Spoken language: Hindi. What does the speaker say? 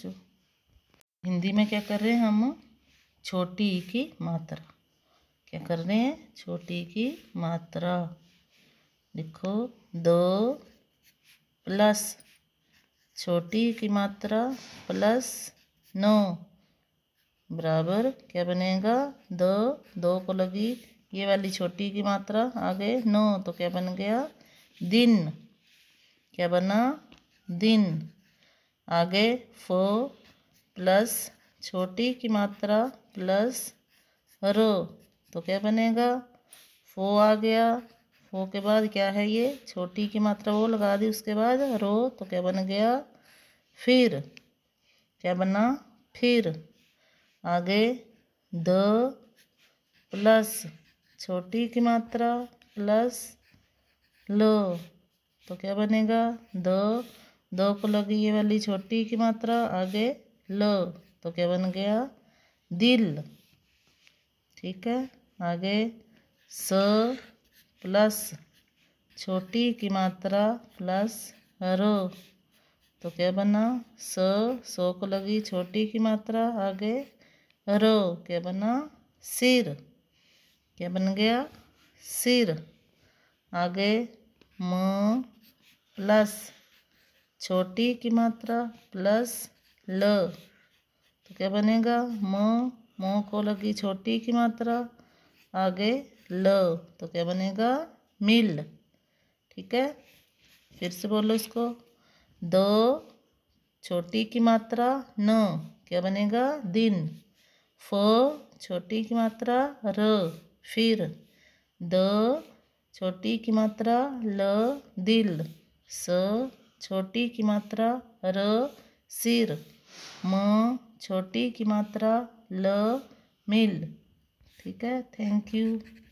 जो हिंदी में क्या कर रहे हैं हम छोटी की मात्रा क्या कर रहे हैं छोटी की मात्रा लिखो दो प्लस छोटी की मात्रा प्लस नौ बराबर क्या बनेगा दो दो को लगी ये वाली छोटी की मात्रा आ गए नौ तो क्या बन गया दिन क्या बना दिन आगे फो प्लस छोटी की मात्रा प्लस रो तो क्या बनेगा फो आ गया फो के बाद क्या है ये छोटी की मात्रा वो लगा दी उसके बाद रो तो क्या बन गया फिर क्या बना फिर आगे द प्लस छोटी की मात्रा प्लस लो तो क्या बनेगा द दो को लगी ये वाली छोटी की मात्रा आगे ल तो क्या बन गया दिल ठीक है आगे स प्लस छोटी की मात्रा प्लस रो तो क्या बना स सो को लगी छोटी की मात्रा आगे रो क्या बना सिर क्या बन गया सिर आगे म प्लस छोटी की मात्रा प्लस ल तो क्या बनेगा म म को लगी छोटी की मात्रा आगे ल तो क्या बनेगा मिल ठीक है फिर से बोलो इसको द छोटी की मात्रा न क्या बनेगा दिन फ छोटी की मात्रा र फिर द छोटी की मात्रा ल दिल स छोटी की मात्रा र सिर म छोटी की मात्रा ल मिल ठीक है थैंक यू